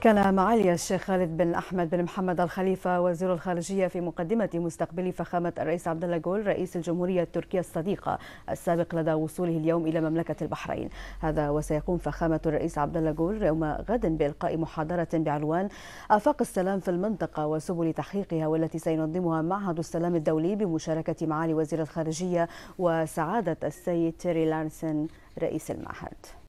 كان معالي الشيخ خالد بن احمد بن محمد الخليفه وزير الخارجيه في مقدمه مستقبل فخامه الرئيس عبد الله جول رئيس الجمهوريه التركيه الصديقه السابق لدى وصوله اليوم الى مملكه البحرين هذا وسيقوم فخامه الرئيس عبد الله جول يوم غد بالقاء محاضره بعنوان افاق السلام في المنطقه وسبل تحقيقها والتي سينظمها معهد السلام الدولي بمشاركه معالي وزير الخارجيه وسعاده السيد تيري لانسن رئيس المعهد